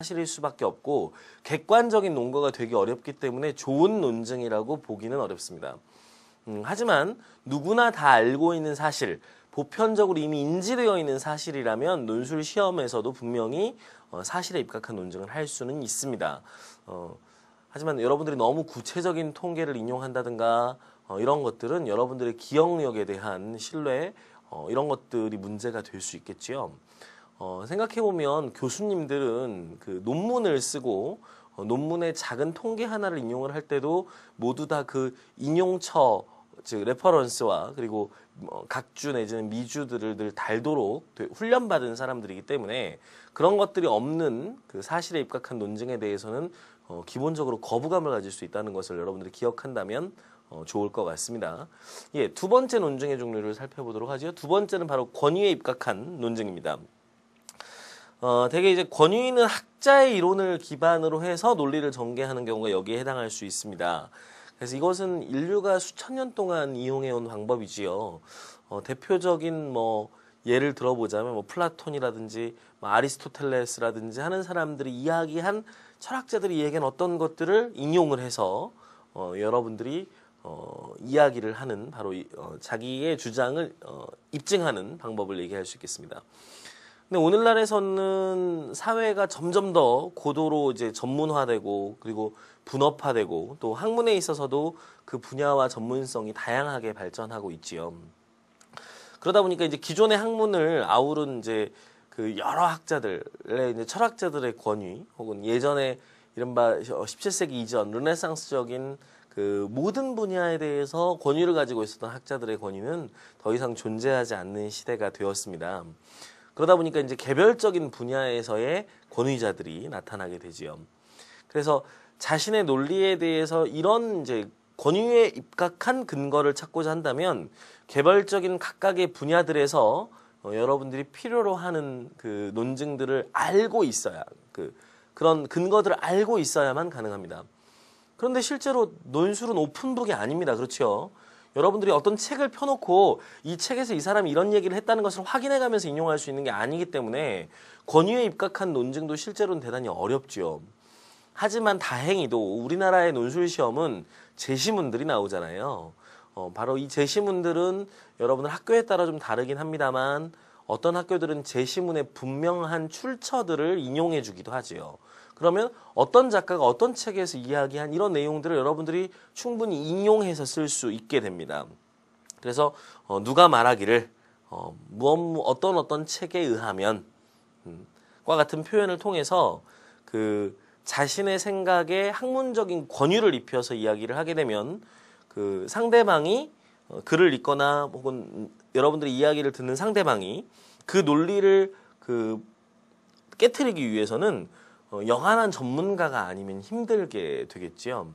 사실일 수밖에 없고 객관적인 논거가 되기 어렵기 때문에 좋은 논증이라고 보기는 어렵습니다. 음, 하지만 누구나 다 알고 있는 사실, 보편적으로 이미 인지되어 있는 사실이라면 논술 시험에서도 분명히 어, 사실에 입각한 논증을 할 수는 있습니다. 어, 하지만 여러분들이 너무 구체적인 통계를 인용한다든가 어, 이런 것들은 여러분들의 기억력에 대한 신뢰 어, 이런 것들이 문제가 될 수 있겠지요. 어, 생각해보면 교수님들은 그 논문을 쓰고 어, 논문의 작은 통계 하나를 인용을 할 때도 모두 다 그 인용처 즉 레퍼런스와 그리고 뭐 각주 내지는 미주들을 늘 달도록 훈련받은 사람들이기 때문에 그런 것들이 없는 그 사실에 입각한 논증에 대해서는 어, 기본적으로 거부감을 가질 수 있다는 것을 여러분들이 기억한다면 어, 좋을 것 같습니다. 예, 두 번째 논증의 종류를 살펴보도록 하죠. 두 번째는 바로 권위에 입각한 논증입니다. 어, 되게 이제 권위 있는 학자의 이론을 기반으로 해서 논리를 전개하는 경우가 여기에 해당할 수 있습니다. 그래서 이것은 인류가 수천 년 동안 이용해온 방법이지요. 어, 대표적인 뭐 예를 들어보자면 뭐 플라톤이라든지 뭐 아리스토텔레스라든지 하는 사람들이 이야기한 철학자들이 얘야기한 어떤 것들을 인용을 해서 어, 여러분들이 어, 이야기를 하는 바로 이, 어, 자기의 주장을 어, 입증하는 방법을 얘기할 수 있겠습니다. 근데 오늘날에서는 사회가 점점 더 고도로 이제 전문화되고 그리고 분업화되고 또 학문에 있어서도 그 분야와 전문성이 다양하게 발전하고 있지요. 그러다 보니까 이제 기존의 학문을 아우른 이제 그 여러 학자들의 이제 철학자들의 권위 혹은 예전에 이른바 17세기 이전 르네상스적인 그 모든 분야에 대해서 권위를 가지고 있었던 학자들의 권위는 더 이상 존재하지 않는 시대가 되었습니다. 그러다 보니까 이제 개별적인 분야에서의 권위자들이 나타나게 되지요. 그래서 자신의 논리에 대해서 이런 이제 권위에 입각한 근거를 찾고자 한다면 개별적인 각각의 분야들에서 어, 여러분들이 필요로 하는 그 논증들을 알고 있어야 그 그런 근거들을 알고 있어야만 가능합니다. 그런데 실제로 논술은 오픈북이 아닙니다. 그렇죠? 여러분들이 어떤 책을 펴놓고 이 책에서 이 사람이 이런 얘기를 했다는 것을 확인해가면서 인용할 수 있는 게 아니기 때문에 권위에 입각한 논증도 실제로는 대단히 어렵죠. 하지만 다행히도 우리나라의 논술 시험은 제시문들이 나오잖아요. 어, 바로 이 제시문들은 여러분들 학교에 따라 좀 다르긴 합니다만 어떤 학교들은 제시문의 분명한 출처들을 인용해 주기도 하지요. 그러면 어떤 작가가 어떤 책에서 이야기한 이런 내용들을 여러분들이 충분히 인용해서 쓸 수 있게 됩니다. 그래서 어, 누가 말하기를 어, 무엇 어떤 어떤 책에 의하면 음, 과 같은 표현을 통해서 그 자신의 생각에 학문적인 권유를 입혀서 이야기를 하게 되면 그 상대방이 어, 글을 읽거나 혹은 여러분들이 이야기를 듣는 상대방이 그 논리를 그 깨뜨리기 위해서는 어, 영안한 전문가가 아니면 힘들게 되겠지요.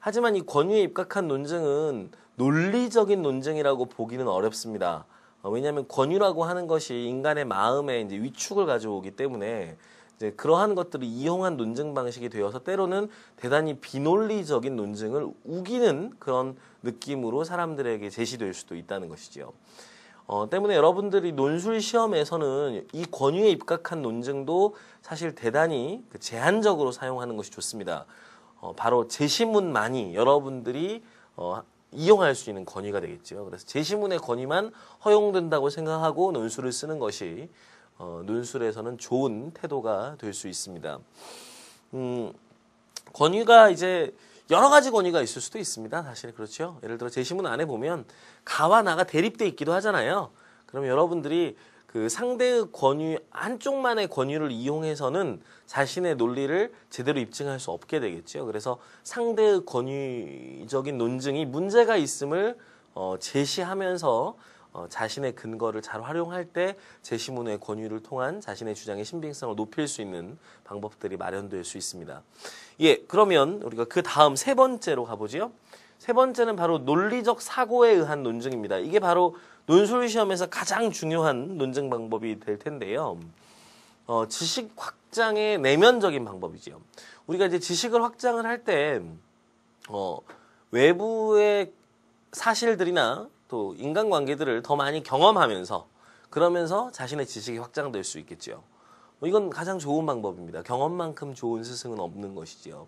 하지만 이 권위에 입각한 논증은 논리적인 논증이라고 보기는 어렵습니다. 어, 왜냐하면 권위라고 하는 것이 인간의 마음에 이제 위축을 가져오기 때문에 이제 그러한 것들을 이용한 논증 방식이 되어서 때로는 대단히 비논리적인 논증을 우기는 그런 느낌으로 사람들에게 제시될 수도 있다는 것이지요. 어, 때문에 여러분들이 논술 시험에서는 이권위에 입각한 논증도 사실 대단히 그 제한적으로 사용하는 것이 좋습니다. 어, 바로 제시문만이 여러분들이 어, 이용할 수 있는 권위가 되겠죠. 그래서 제시문의 권위만 허용된다고 생각하고 논술을 쓰는 것이 어, 논술에서는 좋은 태도가 될 수 있습니다. 음, 권위가 이제 여러 가지 권위가 있을 수도 있습니다. 사실 그렇죠. 예를 들어 제시문 안에 보면 가와 나가 대립돼 있기도 하잖아요. 그럼 여러분들이 그 상대의 권위 한쪽만의 권위를 이용해서는 자신의 논리를 제대로 입증할 수 없게 되겠죠. 그래서 상대의 권위적인 논증이 문제가 있음을 어, 제시하면서 어, 자신의 근거를 잘 활용할 때 제시문의 권유를 통한 자신의 주장의 신빙성을 높일 수 있는 방법들이 마련될 수 있습니다. 예, 그러면 우리가 그 다음 세 번째로 가보지요. 세 번째는 바로 논리적 사고에 의한 논증입니다. 이게 바로 논술 시험에서 가장 중요한 논증 방법이 될 텐데요. 어, 지식 확장의 내면적인 방법이지요. 우리가 이제 지식을 확장을 할 때, 어, 외부의 사실들이나 또 인간관계들을 더 많이 경험하면서 그러면서 자신의 지식이 확장될 수 있겠지요. 뭐 이건 가장 좋은 방법입니다. 경험만큼 좋은 스승은 없는 것이지요.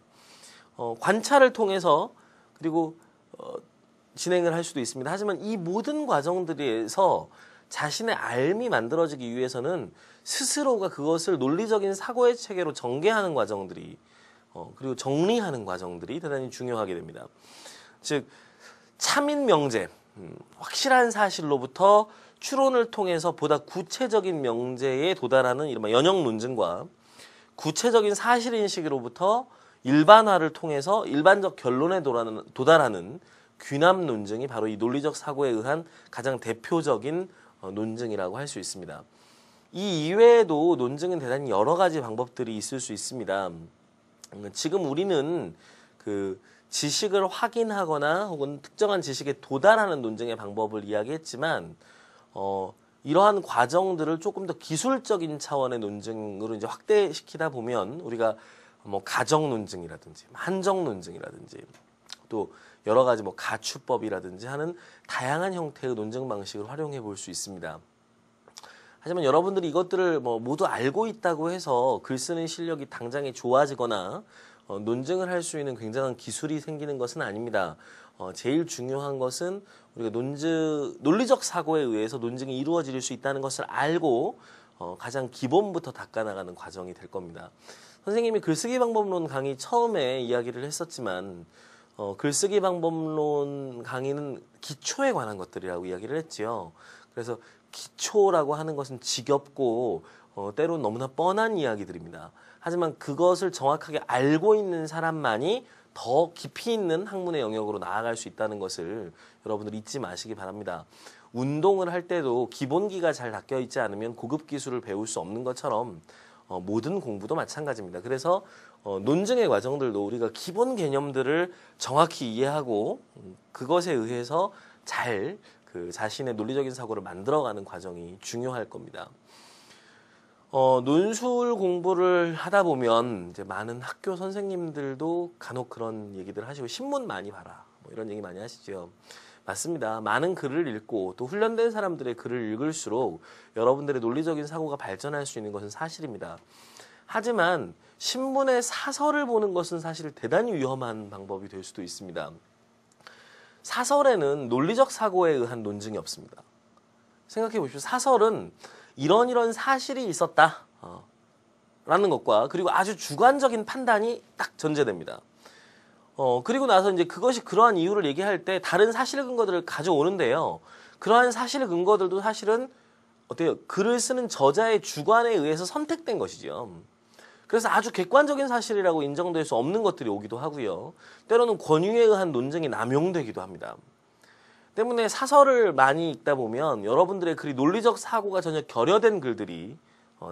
어, 관찰을 통해서 그리고 어, 진행을 할 수도 있습니다. 하지만 이 모든 과정들에서 자신의 알미 만들어지기 위해서는 스스로가 그것을 논리적인 사고의 체계로 전개하는 과정들이 어, 그리고 정리하는 과정들이 대단히 중요하게 됩니다. 즉 참인 명제 확실한 사실로부터 추론을 통해서 보다 구체적인 명제에 도달하는 이른바 연역 논증과 구체적인 사실 인식으로부터 일반화를 통해서 일반적 결론에 도달하는, 귀남 논증이 바로 이 논리적 사고에 의한 가장 대표적인 어, 논증이라고 할 수 있습니다. 이 이외에도 논증은 대단히 여러 가지 방법들이 있을 수 있습니다. 음, 지금 우리는 그 지식을 확인하거나 혹은 특정한 지식에 도달하는 논쟁의 방법을 이야기했지만 어, 이러한 과정들을 조금 더 기술적인 차원의 논쟁으로 이제 확대시키다 보면 우리가 뭐 가정 논쟁이라든지 한정 논쟁이라든지 또 여러 가지 뭐 가추법이라든지 하는 다양한 형태의 논쟁 방식을 활용해 볼 수 있습니다. 하지만 여러분들이 이것들을 뭐 모두 알고 있다고 해서 글 쓰는 실력이 당장에 좋아지거나 어, 논증을 할 수 있는 굉장한 기술이 생기는 것은 아닙니다. 어, 제일 중요한 것은 우리가 논증, 논리적 사고에 의해서 논증이 이루어질 수 있다는 것을 알고 어, 가장 기본부터 닦아나가는 과정이 될 겁니다. 선생님이 글쓰기 방법론 강의 처음에 이야기를 했었지만 어, 글쓰기 방법론 강의는 기초에 관한 것들이라고 이야기를 했지요. 그래서 기초라고 하는 것은 지겹고 어, 때론 너무나 뻔한 이야기들입니다. 하지만 그것을 정확하게 알고 있는 사람만이 더 깊이 있는 학문의 영역으로 나아갈 수 있다는 것을 여러분들 잊지 마시기 바랍니다. 운동을 할 때도 기본기가 잘 닦여 있지 않으면 고급 기술을 배울 수 없는 것처럼 어, 모든 공부도 마찬가지입니다. 그래서 어, 논증의 과정들도 우리가 기본 개념들을 정확히 이해하고 음, 그것에 의해서 잘그 자신의 논리적인 사고를 만들어가는 과정이 중요할 겁니다. 어, 논술 공부를 하다 보면 이제 많은 학교 선생님들도 간혹 그런 얘기들 하시고 신문 많이 봐라 뭐 이런 얘기 많이 하시죠. 맞습니다. 많은 글을 읽고 또 훈련된 사람들의 글을 읽을수록 여러분들의 논리적인 사고가 발전할 수 있는 것은 사실입니다. 하지만 신문의 사설을 보는 것은 사실 대단히 위험한 방법이 될 수도 있습니다. 사설에는 논리적 사고에 의한 논증이 없습니다. 생각해 보십시오. 사설은 이런 이런 사실이 있었다. 어, 라는 것과 그리고 아주 주관적인 판단이 딱 전제됩니다. 어, 그리고 나서 이제 그것이 그러한 이유를 얘기할 때 다른 사실 근거들을 가져오는데요. 그러한 사실 근거들도 사실은 어때요? 글을 쓰는 저자의 주관에 의해서 선택된 것이죠. 그래서 아주 객관적인 사실이라고 인정될 수 없는 것들이 오기도 하고요. 때로는 권위에 의한 논쟁이 남용되기도 합니다. 때문에 사설을 많이 읽다 보면 여러분들의 글이 논리적 사고가 전혀 결여된 글들이 어,